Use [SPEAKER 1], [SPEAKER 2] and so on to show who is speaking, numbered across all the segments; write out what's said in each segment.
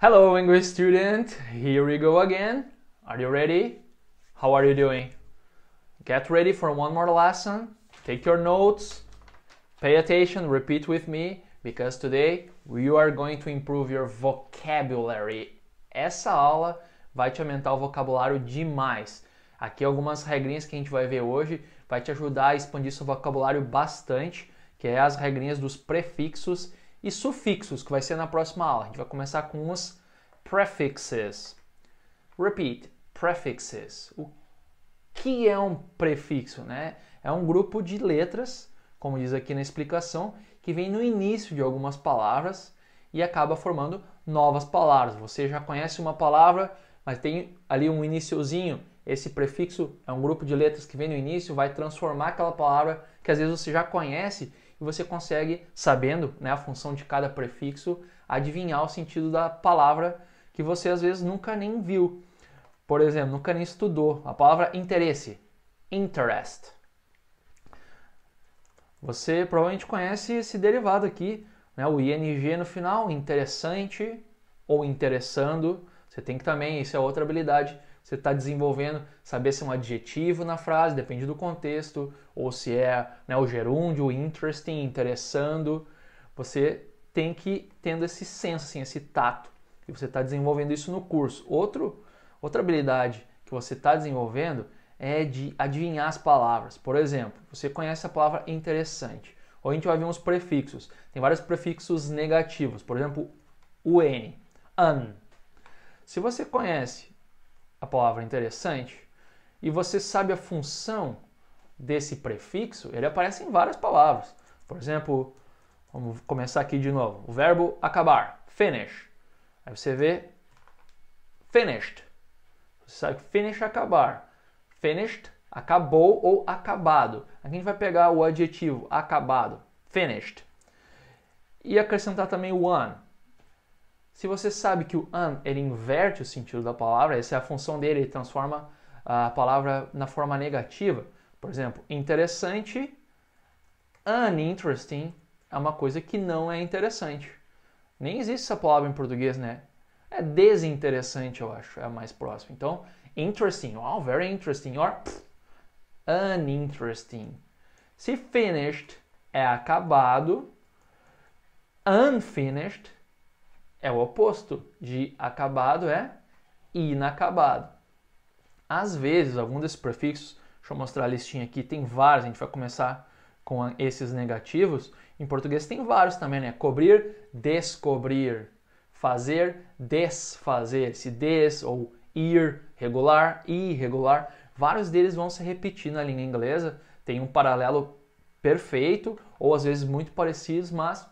[SPEAKER 1] Hello, English student. Here we go again. Are you ready? How are you doing? Get ready for one more lesson. Take your notes. Pay attention, repeat with me, because today you are going to improve your vocabulary. Essa aula vai te aumentar o vocabulário demais. Aqui algumas regrinhas que a gente vai ver hoje vai te ajudar a expandir seu vocabulário bastante, que é as regrinhas dos prefixos e sufixos, que vai ser na próxima aula. A gente vai começar com os prefixes. Repeat, prefixes. O que é um prefixo? Né? É um grupo de letras, como diz aqui na explicação, que vem no início de algumas palavras e acaba formando novas palavras. Você já conhece uma palavra, mas tem ali um iníciozinho. Esse prefixo é um grupo de letras que vem no início, vai transformar aquela palavra que às vezes você já conhece e você consegue, sabendo né, a função de cada prefixo, adivinhar o sentido da palavra que você às vezes nunca nem viu. Por exemplo, nunca nem estudou. A palavra interesse, interest. Você provavelmente conhece esse derivado aqui, né, o ing no final, interessante ou interessando. Você tem que também, isso é outra habilidade, você está desenvolvendo, saber se é um adjetivo na frase, depende do contexto, ou se é né, o gerúndio, interesting, interessando. Você tem que ir tendo esse senso, assim, esse tato. E você está desenvolvendo isso no curso. Outro, outra habilidade que você está desenvolvendo é de adivinhar as palavras. Por exemplo, você conhece a palavra interessante. Ou a gente vai ver uns prefixos. Tem vários prefixos negativos. Por exemplo, un, an. Se você conhece a palavra interessante, e você sabe a função desse prefixo, ele aparece em várias palavras. Por exemplo, vamos começar aqui de novo. O verbo acabar, finish. Aí você vê finished. Você sabe que finish é acabar. Finished, acabou ou acabado. Aqui a gente vai pegar o adjetivo acabado, finished. E acrescentar também o one. Se você sabe que o an ele inverte o sentido da palavra, essa é a função dele, ele transforma a palavra na forma negativa. Por exemplo, interessante, uninteresting é uma coisa que não é interessante. Nem existe essa palavra em português, né? É desinteressante, eu acho, é a mais próxima. Então, interesting, oh, very interesting, or pff, uninteresting. Se finished é acabado, unfinished é o oposto de acabado é inacabado. Às vezes, algum desses prefixos, deixa eu mostrar a listinha aqui, tem vários, a gente vai começar com esses negativos. Em português tem vários também, né? Cobrir, descobrir, fazer, desfazer, se des ou ir, regular, irregular. Vários deles vão se repetir na língua inglesa, tem um paralelo perfeito ou às vezes muito parecidos, mas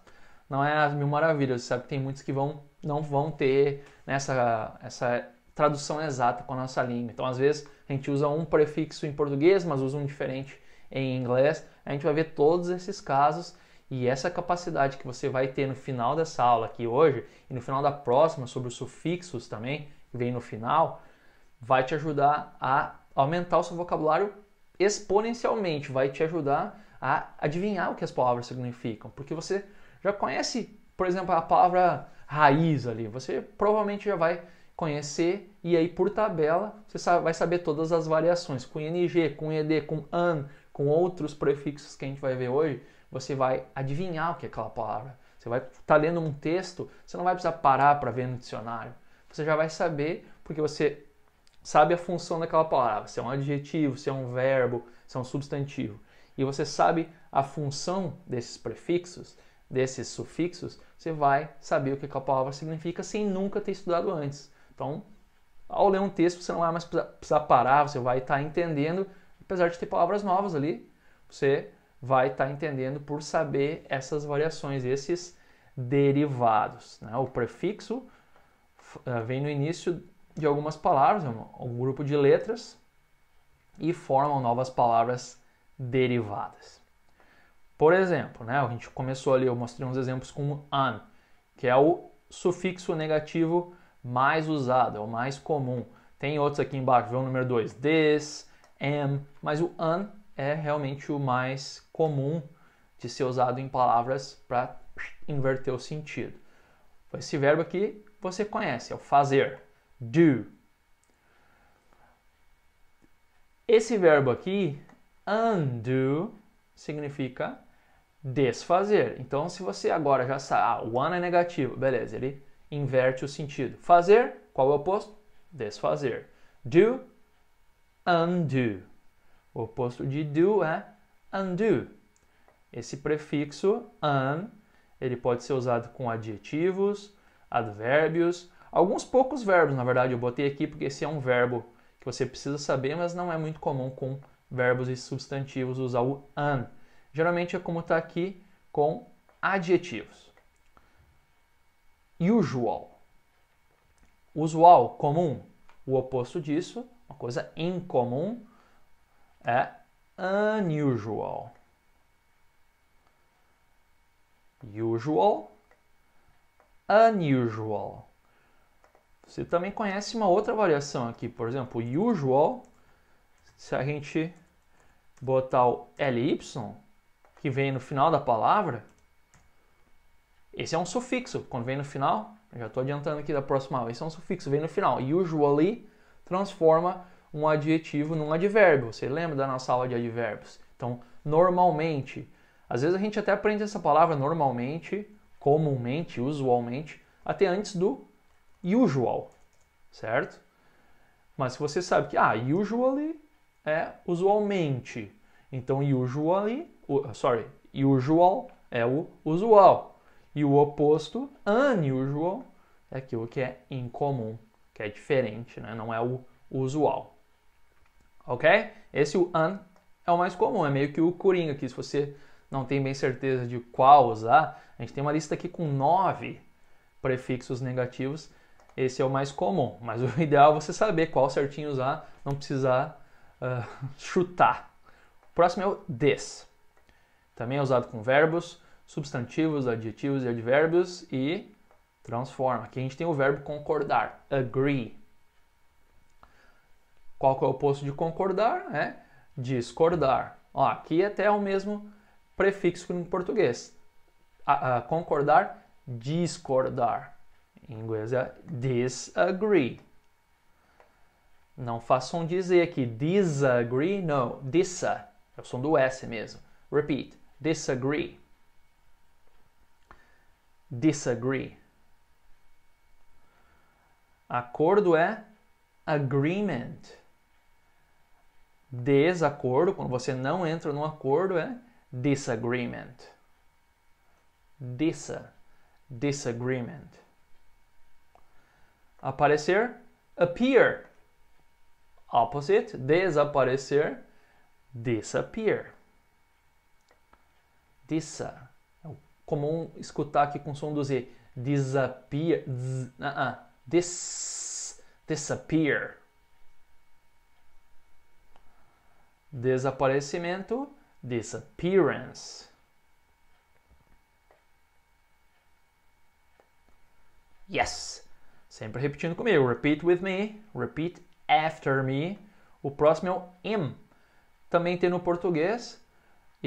[SPEAKER 1] não é as mil maravilhas. Você sabe que tem muitos que vão não vão ter né, essa, essa tradução exata com a nossa língua. Então, às vezes, a gente usa um prefixo em português, mas usa um diferente em inglês. A gente vai ver todos esses casos e essa capacidade que você vai ter no final dessa aula aqui hoje e no final da próxima sobre os sufixos também, que vem no final, vai te ajudar a aumentar o seu vocabulário exponencialmente, vai te ajudar a adivinhar o que as palavras significam, porque você já conhece, por exemplo, a palavra raiz ali. Você provavelmente já vai conhecer e aí por tabela você vai saber todas as variações com ing, com ed, com an, com outros prefixos que a gente vai ver hoje. Você vai adivinhar o que é aquela palavra. Você vai estar tá lendo um texto, você não vai precisar parar para ver no dicionário. Você já vai saber porque você sabe a função daquela palavra. Se é um adjetivo, se é um verbo, se é um substantivo. E você sabe a função desses prefixos, desses sufixos, você vai saber o que a palavra significa sem nunca ter estudado antes. Então, ao ler um texto, você não vai mais precisar parar, você vai estar tá entendendo, apesar de ter palavras novas ali, você vai estar tá entendendo por saber essas variações, esses derivados. Né? O prefixo eh, vem no início de algumas palavras, é um grupo de letras, e formam novas palavras derivadas. Por exemplo, né, a gente começou ali, eu mostrei uns exemplos com an, que é o sufixo negativo mais usado, é o mais comum. Tem outros aqui embaixo, vê o número 2, this, am, mas o an é realmente o mais comum de ser usado em palavras para inverter o sentido. Esse verbo aqui você conhece, é o fazer, do. Esse verbo aqui, undo, significa desfazer. Então, se você agora já sabe, ah, o "an" é negativo, beleza, ele inverte o sentido. Fazer, qual é o oposto? Desfazer. Do, undo. O oposto de do é undo. Esse prefixo un, ele pode ser usado com adjetivos, advérbios, alguns poucos verbos, na verdade, eu botei aqui porque esse é um verbo que você precisa saber, mas não é muito comum com verbos e substantivos usar o an geralmente é como está aqui com adjetivos. Usual. Usual, comum. O oposto disso, uma coisa incomum, é unusual. Usual, unusual. Você também conhece uma outra variação aqui, por exemplo, usual. Se a gente botar o ly, que vem no final da palavra, esse é um sufixo. Quando vem no final, já estou adiantando aqui da próxima aula, esse é um sufixo, vem no final. Usually transforma um adjetivo num advérbio. Você lembra da nossa aula de advérbios? Então, normalmente. Às vezes a gente até aprende essa palavra normalmente, comumente, usualmente, até antes do usual, certo? Mas se você sabe que, ah, usually é usualmente. Então, usually sorry, usual é o usual. E o oposto, unusual, é aquilo que é incomum, que é diferente, né? não é o usual. Ok? Esse o un é o mais comum, é meio que o coringa aqui. Se você não tem bem certeza de qual usar, a gente tem uma lista aqui com nove prefixos negativos. Esse é o mais comum, mas o ideal é você saber qual certinho usar, não precisar uh, chutar. O próximo é o this. Também é usado com verbos, substantivos, adjetivos e advérbios e transforma. Aqui a gente tem o verbo concordar, agree. Qual que é o oposto de concordar? É discordar. Ó, aqui é até é o mesmo prefixo que no português. A, a, concordar, discordar. Em inglês é disagree. Não façam dizer aqui disagree, não. Dissa. É o som do S mesmo. Repeat disagree, disagree. Acordo é agreement. Desacordo, quando você não entra num acordo, é disagreement. Disa, disagreement. Aparecer, appear. Opposite, desaparecer, disappear. Dissa. É comum escutar aqui com som do Z. Disappear. Ds, uh ah, -uh. Ah. Dis, disappear. Desaparecimento. Disappearance. Yes. Sempre repetindo comigo. Repeat with me. Repeat after me. O próximo é o m, Também tem no português.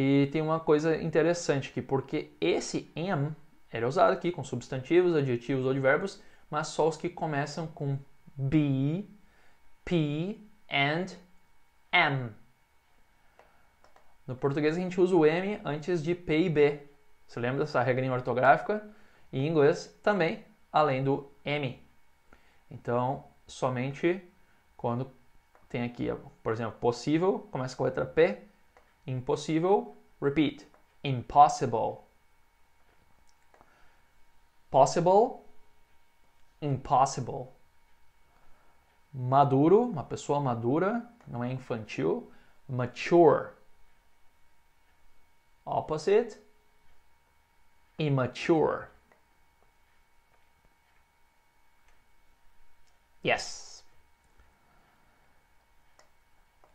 [SPEAKER 1] E tem uma coisa interessante aqui, porque esse am é usado aqui com substantivos, adjetivos ou adverbos, mas só os que começam com be, p and am. No português a gente usa o m antes de p e b. Você lembra dessa regrinha ortográfica? E em inglês também, além do m. Então, somente quando tem aqui, por exemplo, possível, começa com a letra p, Impossível. Repeat. Impossible. Possible. Impossible. Maduro, uma pessoa madura, não é infantil. Mature. Opposite. Immature. Yes.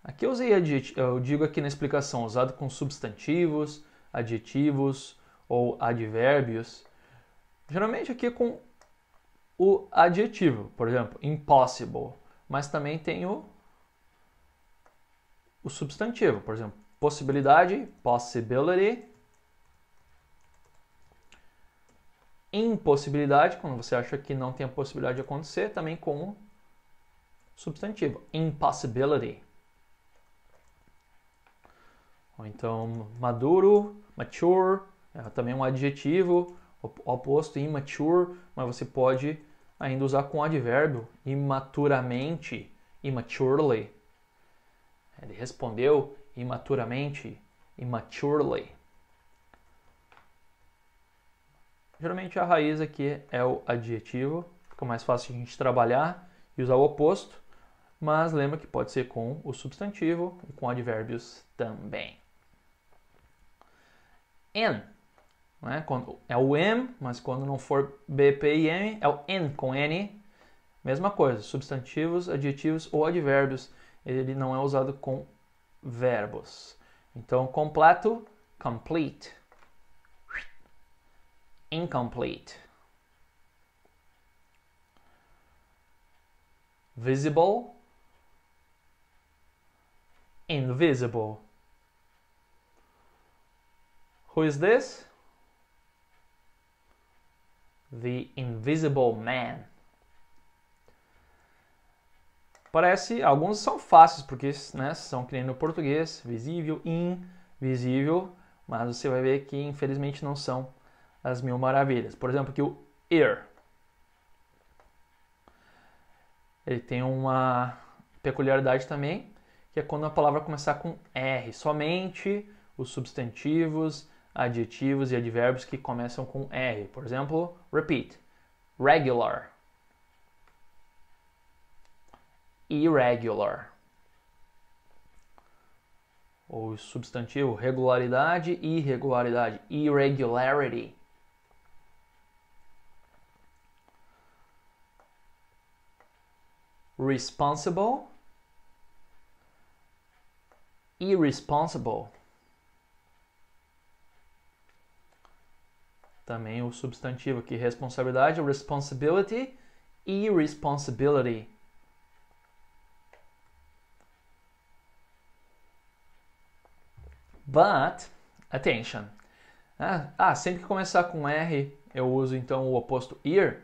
[SPEAKER 1] Aqui eu usei eu digo aqui na explicação, usado com substantivos, adjetivos ou advérbios. Geralmente aqui é com o adjetivo, por exemplo, impossible, mas também tem o, o substantivo, por exemplo, possibilidade, possibility, impossibilidade, quando você acha que não tem a possibilidade de acontecer, também com o substantivo, impossibility. Ou então maduro, mature, é também um adjetivo oposto immature, mas você pode ainda usar com advérbio imaturamente, immaturely. Ele respondeu imaturamente, immaturely. Geralmente a raiz aqui é o adjetivo, fica mais fácil a gente trabalhar e usar o oposto, mas lembra que pode ser com o substantivo e com advérbios também. N. Né? Quando é o M, mas quando não for B, P e M, é o N com N. Mesma coisa, substantivos, adjetivos ou advérbios. Ele não é usado com verbos. Então, completo, complete. Incomplete. Visible, invisible. Who is this? The Invisible Man. Parece, alguns são fáceis, porque né, são que nem no português, visível, invisível, mas você vai ver que infelizmente não são as mil maravilhas. Por exemplo, que o ear. Ele tem uma peculiaridade também, que é quando a palavra começar com R. Somente os substantivos adjetivos e advérbios que começam com R. Por exemplo, repeat, regular, irregular. Ou substantivo, regularidade, irregularidade, irregularity. Responsible, irresponsible. Também o substantivo aqui, responsabilidade, responsibility e responsibility. But, attention. Ah, ah sempre que começar com R, eu uso então o oposto ear?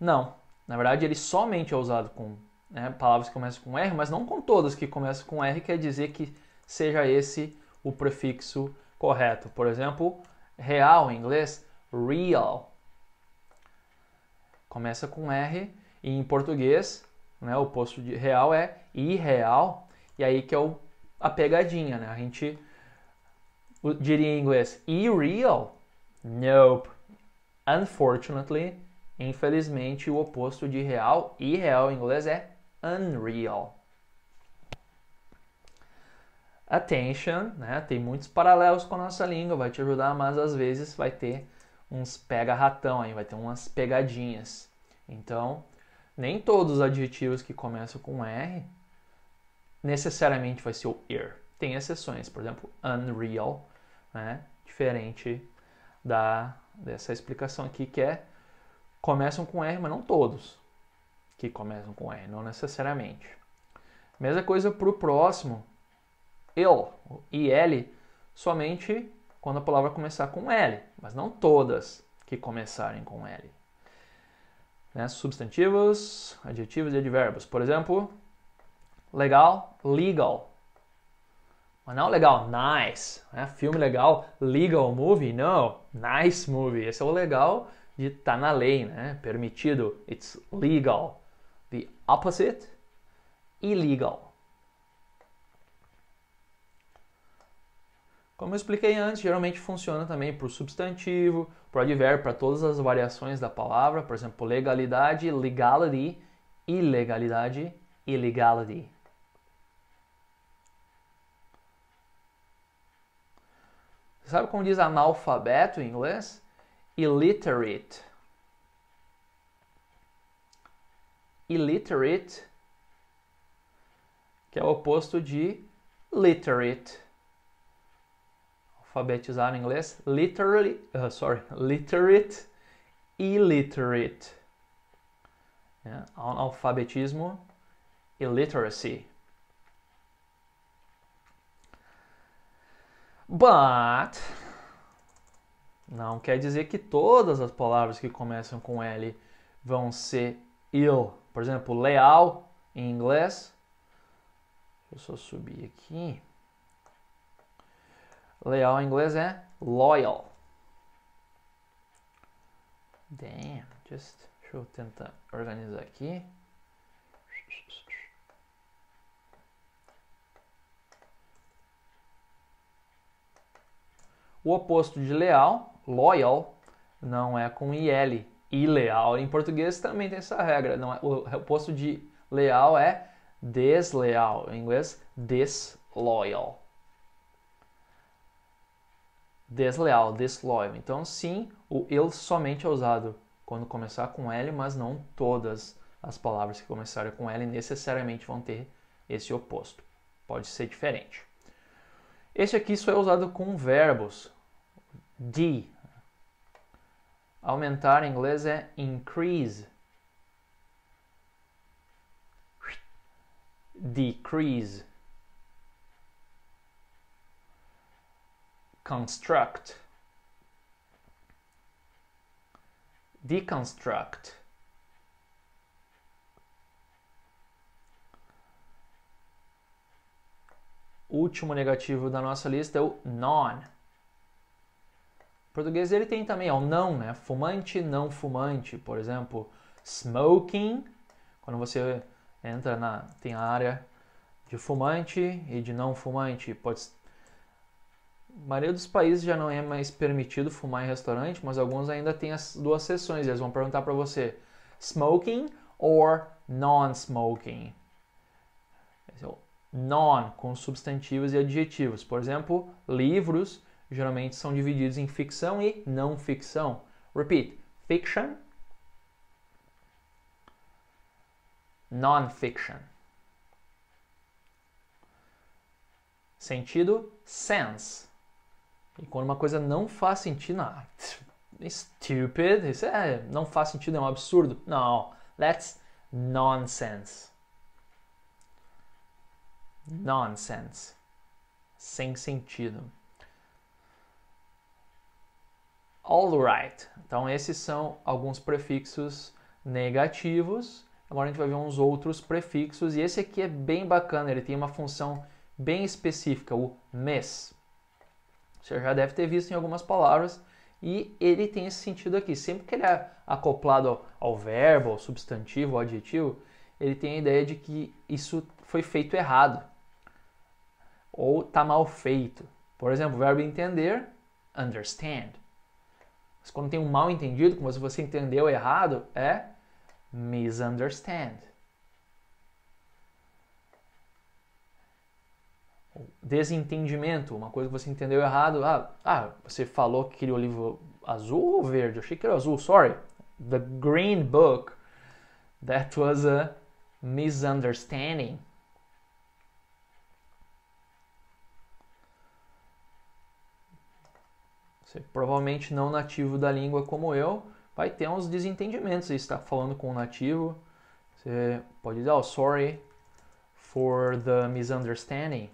[SPEAKER 1] Não. Na verdade, ele somente é usado com né, palavras que começam com R, mas não com todas que começam com R, quer dizer que seja esse o prefixo correto. Por exemplo, real em inglês, real. Começa com R e em português, né, o oposto de real é irreal. E aí que é o, a pegadinha, né? A gente diria em inglês irreal? Nope. Unfortunately, infelizmente, o oposto de real, irreal em inglês é unreal. Attention, né? Tem muitos paralelos com a nossa língua, vai te ajudar, mas às vezes vai ter uns pega-ratão aí, vai ter umas pegadinhas. Então, nem todos os adjetivos que começam com R necessariamente vai ser o ir. Er. Tem exceções, por exemplo, unreal, né? Diferente da dessa explicação aqui que é começam com R, mas não todos que começam com R, não necessariamente. Mesma coisa para o próximo, o il, somente quando a palavra começar com L, mas não todas que começarem com L. Né? Substantivos, adjetivos e advérbios. Por exemplo, legal, legal. Mas não legal, nice. Né? Filme legal, legal movie, não, nice movie. Esse é o legal de estar tá na lei, né? Permitido, it's legal. The opposite, illegal. Como eu expliquei antes, geralmente funciona também para o substantivo, para o advérbio, para todas as variações da palavra, por exemplo, legalidade, legality, ilegalidade, illegality. Sabe como diz analfabeto em inglês? Illiterate. Illiterate, que é o oposto de literate alfabetizar em inglês, literally, uh, sorry, literate, illiterate. Yeah, é, analfabetismo e literacy. But não quer dizer que todas as palavras que começam com L vão ser ill. Por exemplo, leal em inglês. Deixa eu só subir aqui. Leal em inglês é loyal. Damn, just, deixa eu tentar organizar aqui. O oposto de leal, loyal, não é com IL. Ileal. Em português também tem essa regra. Não é, o oposto de leal é desleal. Em inglês, disloyal desleal, disloyal. Então, sim, o ill somente é usado quando começar com L, mas não todas as palavras que começarem com L necessariamente vão ter esse oposto. Pode ser diferente. Este aqui só é usado com verbos. D. Aumentar em inglês é increase. Decrease. construct, deconstruct, o último negativo da nossa lista é o non. O português ele tem também, é o não, né? Fumante, não fumante, por exemplo, smoking, quando você entra na tem a área de fumante e de não fumante, pode a maioria dos países já não é mais permitido fumar em restaurante, mas alguns ainda têm as duas sessões. Eles vão perguntar para você: smoking or non-smoking? É non com substantivos e adjetivos. Por exemplo, livros geralmente são divididos em ficção e não ficção. Repeat: fiction, non-fiction. Sentido sense. E quando uma coisa não faz sentido, não, stupid, isso é, não faz sentido, é um absurdo. Não, that's nonsense. Nonsense. Sem sentido. Alright. Então esses são alguns prefixos negativos. Agora a gente vai ver uns outros prefixos e esse aqui é bem bacana, ele tem uma função bem específica, o mess. Você já deve ter visto em algumas palavras. E ele tem esse sentido aqui. Sempre que ele é acoplado ao, ao verbo, ao substantivo, ao adjetivo, ele tem a ideia de que isso foi feito errado. Ou está mal feito. Por exemplo, o verbo entender, understand. Mas quando tem um mal entendido, como se você entendeu errado, é misunderstand. desentendimento, uma coisa que você entendeu errado. Ah, ah você falou que queria o livro azul ou verde? Eu achei que era azul, sorry. The Green Book. That was a misunderstanding. Você provavelmente não nativo da língua como eu, vai ter uns desentendimentos. Você está falando com um nativo, você pode dizer, oh, sorry for the misunderstanding.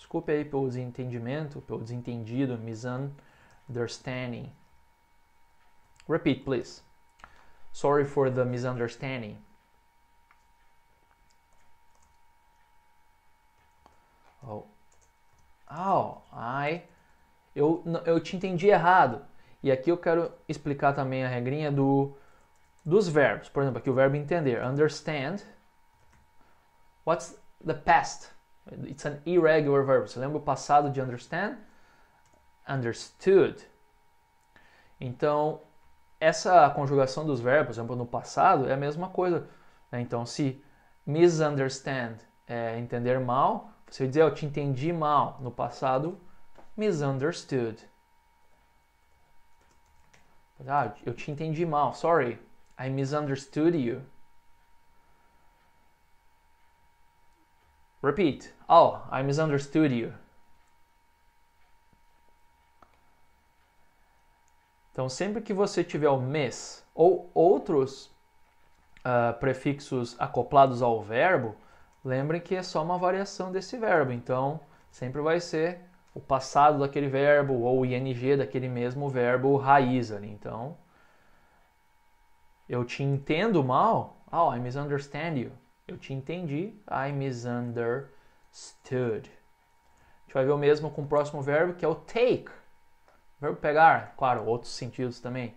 [SPEAKER 1] Desculpe aí pelo desentendimento, pelo desentendido, misunderstanding. Repeat, please. Sorry for the misunderstanding. Oh. Oh, ai, Eu, eu te entendi errado. E aqui eu quero explicar também a regrinha do, dos verbos. Por exemplo, aqui o verbo entender. Understand. What's the past? It's an irregular verb. Você lembra o passado de understand? Understood. Então, essa conjugação dos verbos, por exemplo, no passado, é a mesma coisa. Né? Então, se misunderstand é entender mal, você dizer oh, eu te entendi mal no passado, misunderstood. Ah, eu te entendi mal, sorry, I misunderstood you. Repeat. Oh, I misunderstood you. Então, sempre que você tiver o mes ou outros uh, prefixos acoplados ao verbo, lembrem que é só uma variação desse verbo. Então, sempre vai ser o passado daquele verbo ou o ing daquele mesmo verbo raiz ali. Então, eu te entendo mal. Oh, I misunderstand you. Eu te entendi. I misunderstood. A gente vai ver o mesmo com o próximo verbo, que é o take. verbo pegar, claro, outros sentidos também.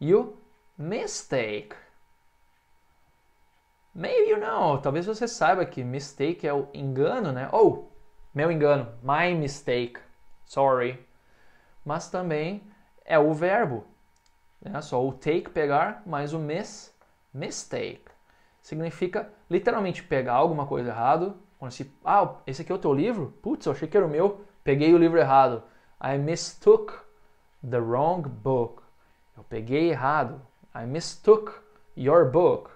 [SPEAKER 1] E o mistake. Maybe you know. Talvez você saiba que mistake é o engano, né? Ou oh, meu engano, my mistake, sorry. Mas também é o verbo. Né? Só o take pegar mais o miss, mistake significa literalmente pegar alguma coisa errado. Quando se, ah, esse aqui é o teu livro? Putz, eu achei que era o meu, peguei o livro errado. I mistook the wrong book. Eu peguei errado. I mistook your book.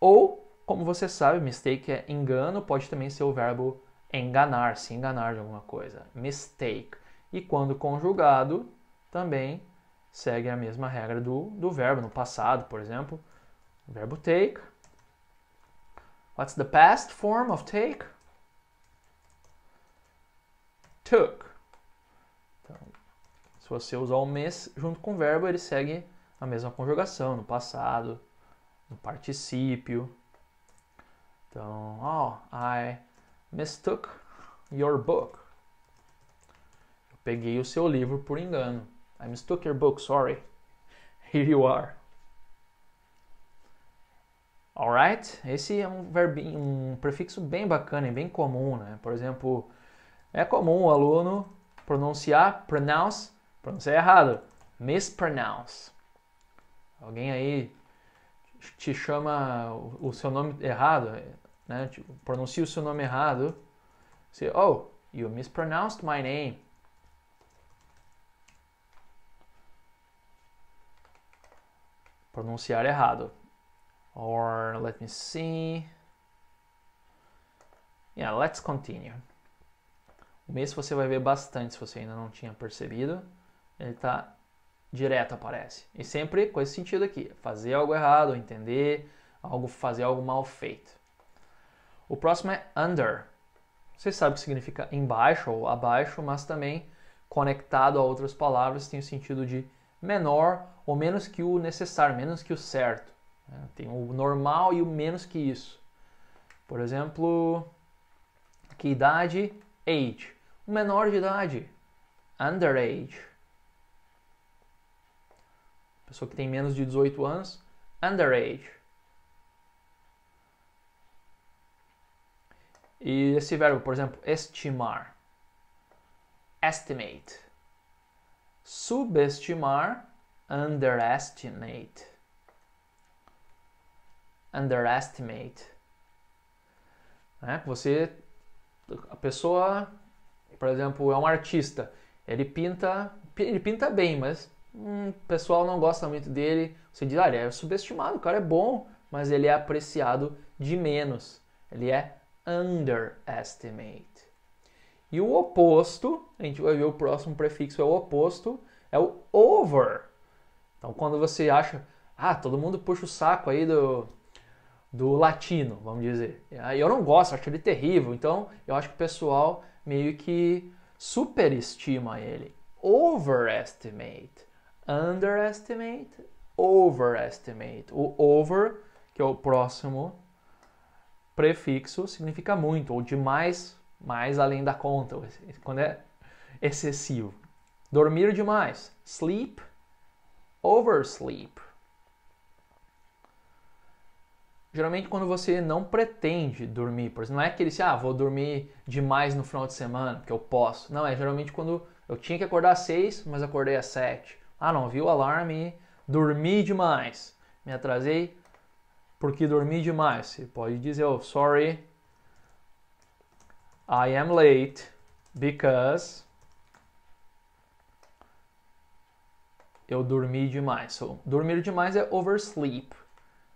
[SPEAKER 1] Ou, como você sabe, mistake é engano, pode também ser o verbo enganar, se enganar de alguma coisa. Mistake. E quando conjugado, também segue a mesma regra do, do verbo no passado, por exemplo. Verbo take. What's the past form of take? Took. Então, se você usar o mês junto com o verbo, ele segue a mesma conjugação, no passado, no particípio. Então, oh, I mistook your book. Eu peguei o seu livro por engano. I mistook your book, sorry. Here you are. Alright? Esse é um verbinho, um prefixo bem bacana e bem comum, né? Por exemplo, é comum o aluno pronunciar, pronounce, pronunciar errado, mispronounce. Alguém aí te chama o seu nome errado, né? Tipo, pronuncia o seu nome errado. Você, oh, you mispronounced my name. Pronunciar errado or let me see. Yeah, let's continue. O mês você vai ver bastante, se você ainda não tinha percebido. Ele está direto aparece. E sempre com esse sentido aqui, fazer algo errado, entender algo, fazer algo mal feito. O próximo é under. Você sabe o que significa embaixo ou abaixo, mas também conectado a outras palavras tem o sentido de menor ou menos que o necessário, menos que o certo. É, tem o normal e o menos que isso. Por exemplo, que idade? Age. O menor de idade? Underage. Pessoa que tem menos de 18 anos? Underage. E esse verbo, por exemplo, estimar. Estimate. Subestimar, underestimate underestimate. Né? Você, a pessoa, por exemplo, é um artista. Ele pinta, ele pinta bem, mas hum, o pessoal não gosta muito dele. Você diz, ah, ele é subestimado, o cara é bom, mas ele é apreciado de menos. Ele é underestimate. E o oposto, a gente vai ver o próximo prefixo é o oposto, é o over. Então quando você acha, ah, todo mundo puxa o saco aí do do latino, vamos dizer. Ah, e eu não gosto, acho ele terrível, então eu acho que o pessoal meio que superestima ele. Overestimate, underestimate, overestimate. O over, que é o próximo prefixo, significa muito, ou demais, mais além da conta, quando é excessivo. Dormir demais, sleep, oversleep. geralmente quando você não pretende dormir. Por exemplo, não é aquele assim, ah, vou dormir demais no final de semana, porque eu posso. Não, é geralmente quando eu tinha que acordar às 6, mas acordei às 7. Ah, não, vi o alarme, dormi demais. Me atrasei porque dormi demais. Você pode dizer, oh, sorry, I am late because eu dormi demais. So, dormir demais é oversleep.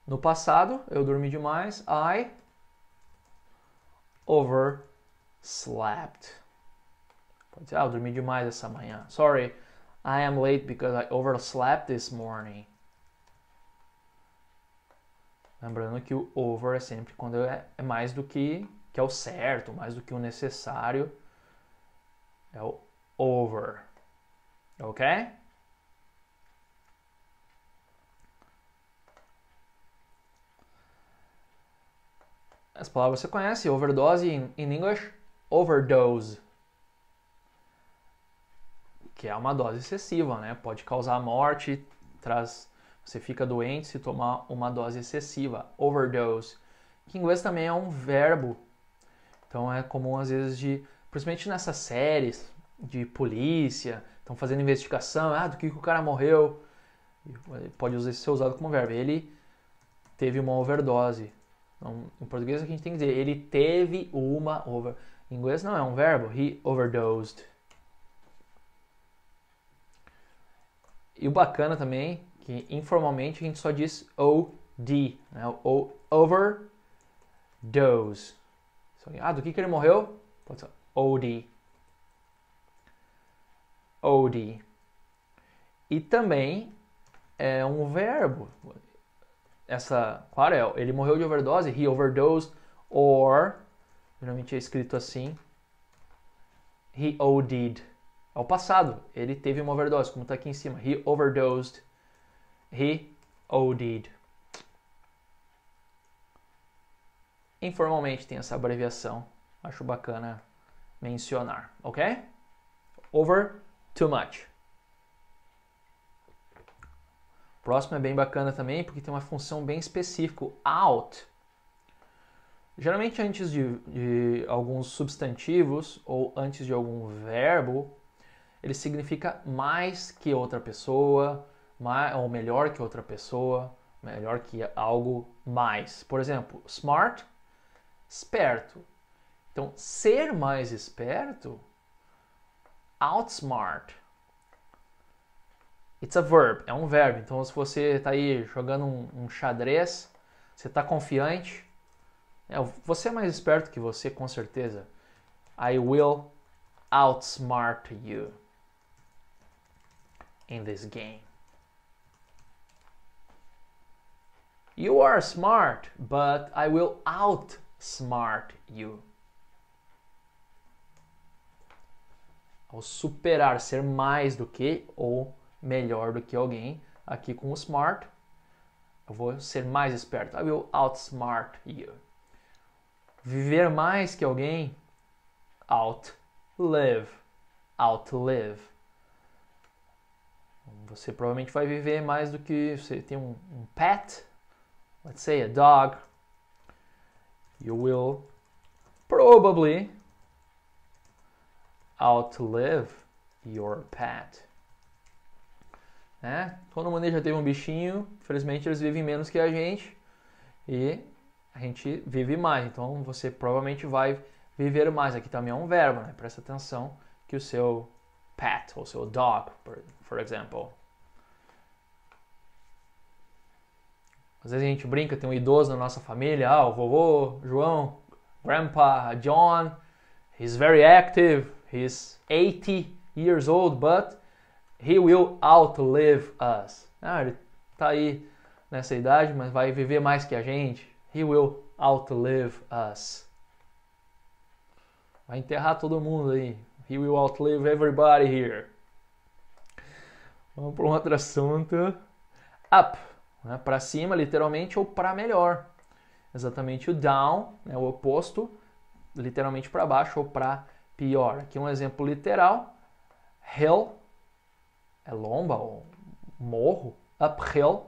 [SPEAKER 1] No passado, eu dormi demais. I overslept. Pode ser, ah, eu dormi demais essa manhã. Sorry, I am late because I overslept this morning. Lembrando que o over é sempre quando é, é mais do que, que é o certo, mais do que o necessário. É o over. Ok? As palavras você conhece, overdose em in English, overdose. Que é uma dose excessiva, né? Pode causar morte, traz você fica doente se tomar uma dose excessiva, overdose. Que em inglês também é um verbo. Então é comum às vezes de, principalmente nessas séries de polícia, estão fazendo investigação, ah, do que, que o cara morreu. Pode ser usado como verbo. Ele teve uma overdose. Então, em português, é o que a gente tem que dizer? Ele teve uma over. Em inglês não é um verbo. He overdosed. E o bacana também, que informalmente a gente só diz OD, né? O overdose. Ah, do que, que ele morreu? Pode ser OD. OD. E também é um verbo essa. Claro, é, ele morreu de overdose, he overdosed, or. Geralmente é escrito assim. He OD'd. É o passado. Ele teve uma overdose, como está aqui em cima. He overdosed. He OD'd. Informalmente tem essa abreviação. Acho bacana mencionar, ok? Over too much. próximo é bem bacana também porque tem uma função bem específica, out. Geralmente antes de, de alguns substantivos ou antes de algum verbo, ele significa mais que outra pessoa, mais, ou melhor que outra pessoa, melhor que algo mais. Por exemplo, smart, esperto. Então, ser mais esperto, outsmart. It's a verb, é um verbo. Então, se você está aí jogando um, um xadrez, você está confiante. É, você é mais esperto que você, com certeza. I will outsmart you in this game. You are smart, but I will outsmart you. Ao superar, ser mais do que ou melhor do que alguém. Aqui com o smart, eu vou ser mais esperto. I will outsmart you. Viver mais que alguém, outlive, outlive. Você provavelmente vai viver mais do que você tem um, um pet, let's say a dog. You will probably outlive your pet. Né? Todo mundo já teve um bichinho, infelizmente eles vivem menos que a gente e a gente vive mais, então você provavelmente vai viver mais. Aqui também é um verbo, né? presta atenção que o seu pet ou seu dog, por, exemplo. Às vezes a gente brinca, tem um idoso na nossa família, ah, o vovô, João, grandpa, John, he's very active, he's 80 years old, but He will outlive us. Ah, ele está aí nessa idade, mas vai viver mais que a gente. He will outlive us. Vai enterrar todo mundo aí. He will outlive everybody here. Vamos para um outro assunto. Up, né? para cima, literalmente, ou para melhor. Exatamente o down, né? o oposto, literalmente para baixo ou para pior. Aqui um exemplo literal. Hell é lomba ou morro, uphill,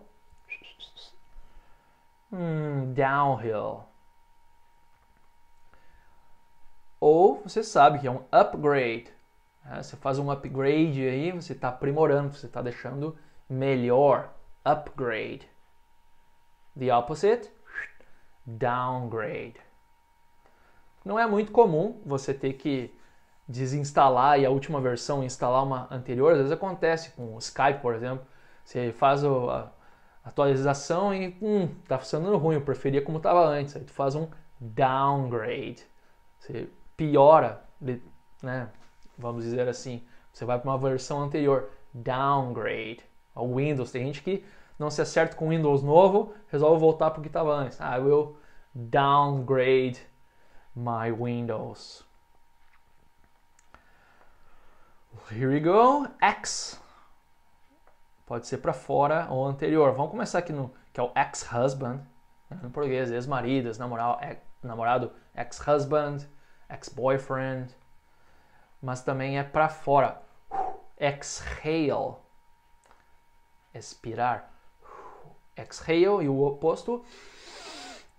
[SPEAKER 1] hum, downhill. Ou você sabe que é um upgrade. Né? Você faz um upgrade aí, você está aprimorando, você está deixando melhor. Upgrade. The opposite, downgrade. Não é muito comum você ter que desinstalar e a última versão instalar uma anterior, às vezes acontece com o Skype, por exemplo. Você faz a atualização e hum, tá funcionando ruim, eu preferia como estava antes. Aí tu faz um downgrade. Você piora, né? Vamos dizer assim, você vai para uma versão anterior, downgrade. O Windows tem gente que não se acerta com o Windows novo, resolve voltar para o que estava antes. I ah, eu downgrade my Windows. Here we go. Ex. Pode ser para fora ou anterior. Vamos começar aqui no que é o ex-husband. em né? No português, ex-marido, ex-namorado, ex-husband, ex-boyfriend. Mas também é para fora. Exhale. Expirar. Exhale e o oposto.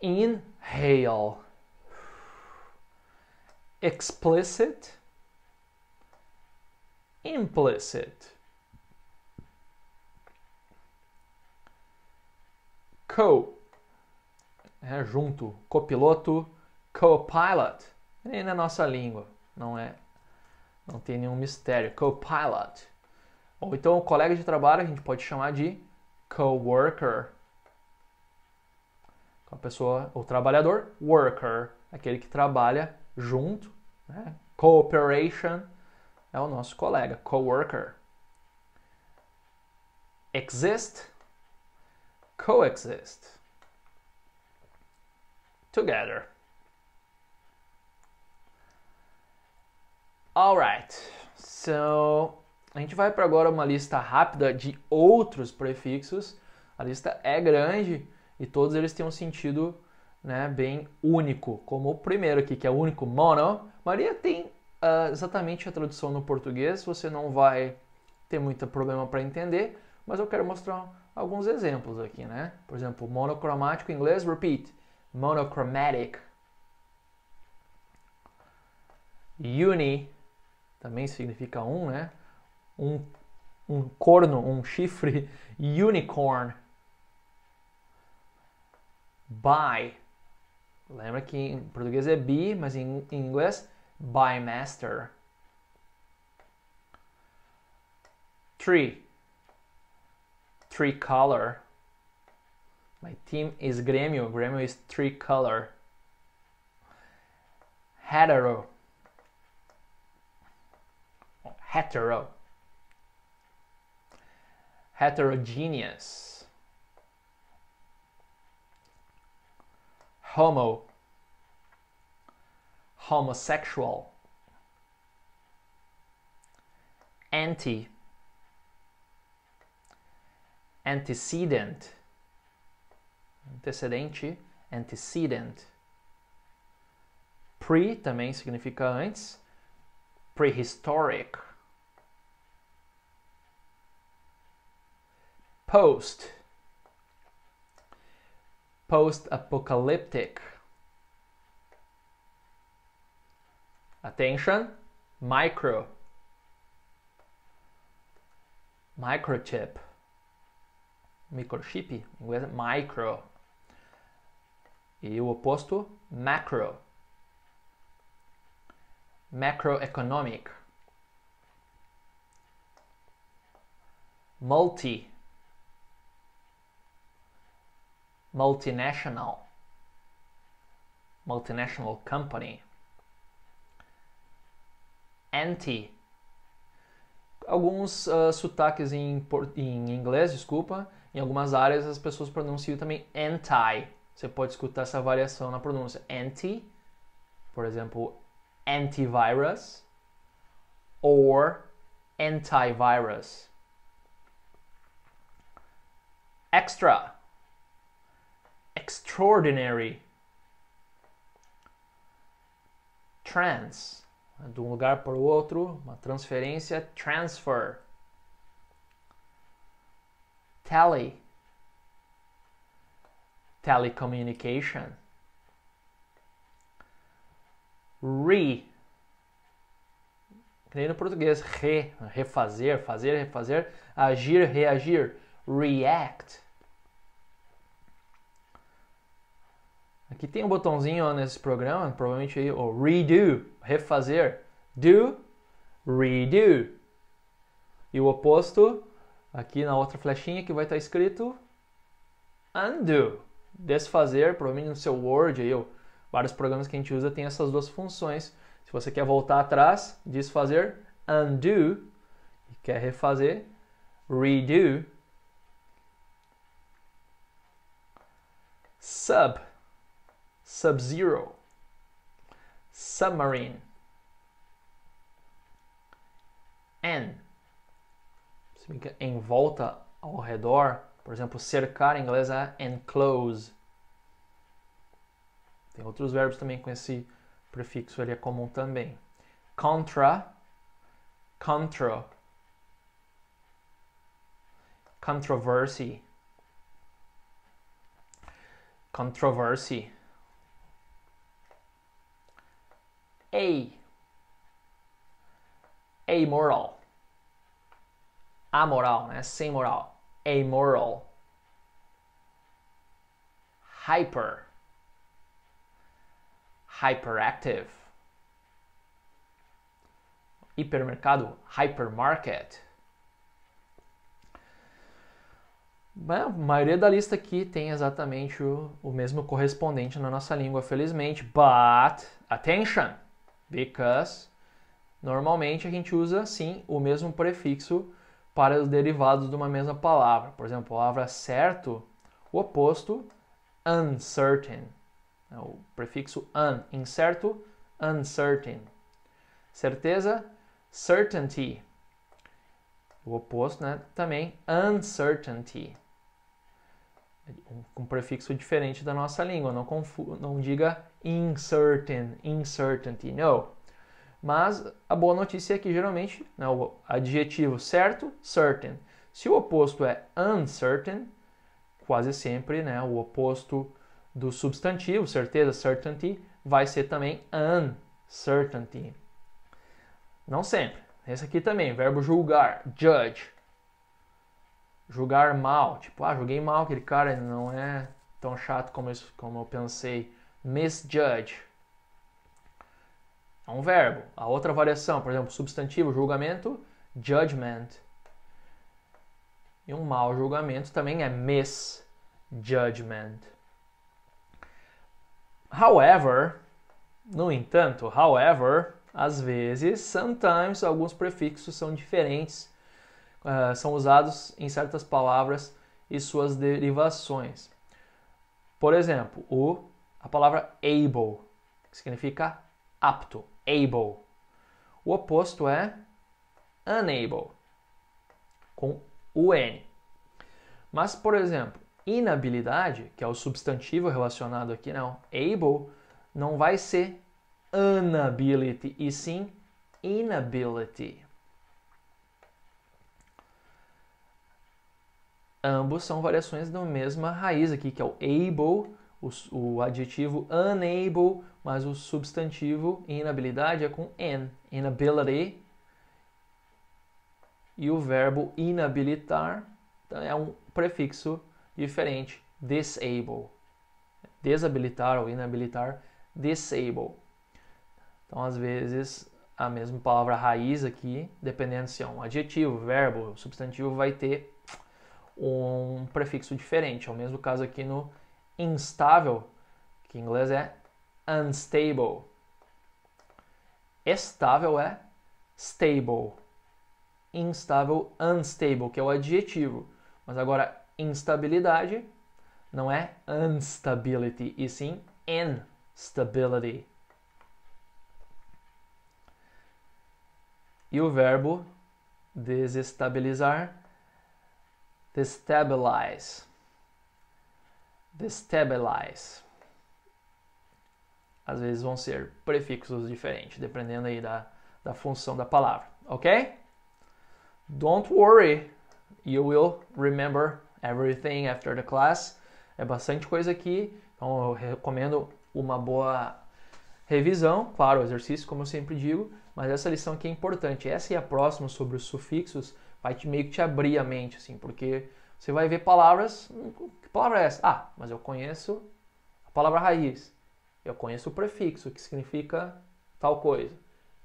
[SPEAKER 1] Inhale. Explicit implicit. Co, é junto, copiloto, co-pilot, nem na é nossa língua, não é, não tem nenhum mistério, co-pilot. Ou então o colega de trabalho a gente pode chamar de co-worker. Então, a pessoa, o trabalhador, worker, aquele que trabalha junto, né? cooperation, é o nosso colega, coworker. Exist, coexist. Together. Alright, so a gente vai para agora uma lista rápida de outros prefixos. A lista é grande e todos eles têm um sentido né, bem único, como o primeiro aqui, que é único, mono. Maria tem uh, exatamente a tradução no português, você não vai ter muito problema para entender, mas eu quero mostrar alguns exemplos aqui, né? Por exemplo, monocromático em inglês, repeat, monochromatic. Uni também significa um, né? Um, um corno, um chifre, unicorn. By. Lembra que em português é be, mas em, em inglês by master. 3. Three color. My team is Grêmio. Grêmio is three color. Hetero. Hetero. Heterogeneous. Homo homosexual anti antecedent antecedente antecedent pre também significa antes prehistoric post post apocalyptic Attention, micro, microchip, microchip, em inglês é micro. E o oposto, macro, macroeconomic, multi, multinational, multinational company. anti. Alguns uh, sotaques em, em inglês, desculpa, em algumas áreas as pessoas pronunciam também anti. Você pode escutar essa variação na pronúncia. Anti, por exemplo, antivirus, or antivirus. Extra, extraordinary, trans, de um lugar para o outro, uma transferência, transfer. Tele, telecommunication. Re, que nem no português, re, refazer, fazer, refazer, agir, reagir, react Aqui tem um botãozinho ó, nesse programa, provavelmente aí, o redo, refazer. Do, redo. E o oposto, aqui na outra flechinha que vai estar tá escrito undo, desfazer, provavelmente no seu Word aí, ó, vários programas que a gente usa tem essas duas funções. Se você quer voltar atrás, desfazer, undo, e quer refazer, redo. Sub Sub-Zero, Submarine, N. Significa em volta, ao redor. Por exemplo, cercar em inglês é enclose. Tem outros verbos também com esse prefixo, ele é comum também. Contra, contra, controversy, controversy. A. Amoral. Amoral, né? Sem moral. Amoral. Hyper. Hyperactive. Hipermercado, hypermarket. A maioria da lista aqui tem exatamente o, o mesmo correspondente na nossa língua, felizmente. But, attention! Because normalmente a gente usa sim o mesmo prefixo para os derivados de uma mesma palavra. Por exemplo, a palavra certo, o oposto uncertain. É o prefixo un, incerto, uncertain. Certeza, certainty. O oposto, né? Também uncertainty. um prefixo diferente da nossa língua. Não, confu não diga incertain, uncertainty, no. Mas a boa notícia é que geralmente né, o adjetivo certo, certain. Se o oposto é uncertain, quase sempre né, o oposto do substantivo, certeza, certainty, vai ser também uncertainty. Não sempre. Esse aqui também, verbo julgar, judge. Julgar mal, tipo, ah, julguei mal aquele cara, ele não é tão chato como eu, como eu pensei misjudge. É um verbo. A outra variação, por exemplo, substantivo, julgamento, judgment. E um mau julgamento também é misjudgment. However, no entanto, however, às vezes, sometimes, alguns prefixos são diferentes, uh, são usados em certas palavras e suas derivações. Por exemplo, o a palavra able, que significa apto, able. O oposto é unable, com o N. Mas, por exemplo, inabilidade, que é o substantivo relacionado aqui, não, able, não vai ser unability, e sim inability. Ambos são variações da mesma raiz aqui, que é o able o, o adjetivo unable, mas o substantivo inabilidade é com n Inability. E o verbo inabilitar então, é um prefixo diferente. Disable. Desabilitar ou inabilitar. Disable. Então, às vezes, a mesma palavra raiz aqui, dependendo se é um adjetivo, verbo, substantivo, vai ter um prefixo diferente. É o mesmo caso aqui no instável, que em inglês é unstable. Estável é stable. Instável, unstable, que é o adjetivo. Mas agora, instabilidade não é instability, e sim instability. E o verbo desestabilizar, destabilize destabilize. Às vezes vão ser prefixos diferentes, dependendo aí da, da função da palavra, ok? Don't worry, you will remember everything after the class. É bastante coisa aqui, então eu recomendo uma boa revisão, claro, o exercício, como eu sempre digo, mas essa lição aqui é importante. Essa e a próxima sobre os sufixos vai te meio que te abrir a mente, assim, porque você vai ver palavras palavra é essa? Ah, mas eu conheço a palavra raiz. Eu conheço o prefixo, que significa tal coisa.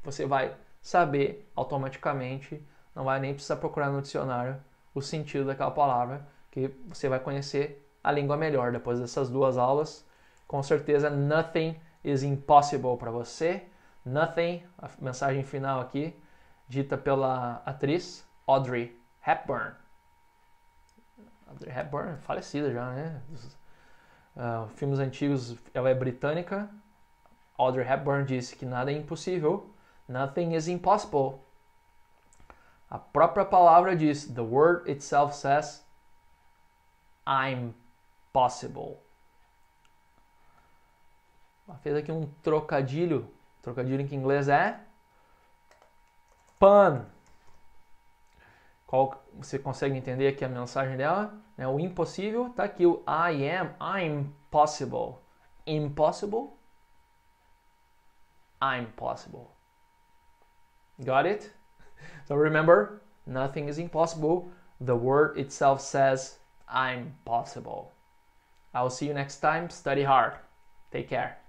[SPEAKER 1] Você vai saber automaticamente, não vai nem precisar procurar no dicionário o sentido daquela palavra, que você vai conhecer a língua melhor depois dessas duas aulas. Com certeza, nothing is impossible para você. Nothing, a mensagem final aqui, dita pela atriz Audrey Hepburn. Audrey Hepburn é falecida já, né? Uh, filmes antigos, ela é britânica. Audrey Hepburn disse que nada é impossível. Nothing is impossible. A própria palavra diz, the word itself says, I'm possible. Ela fez aqui um trocadilho, trocadilho em que em inglês é pun. Qual você consegue entender aqui a mensagem dela? Né? O impossível, tá aqui o I am, I'm possible. Impossible, I'm possible. Got it? So remember, nothing is impossible. The word itself says I'm possible. I'll see you next time. Study hard. Take care.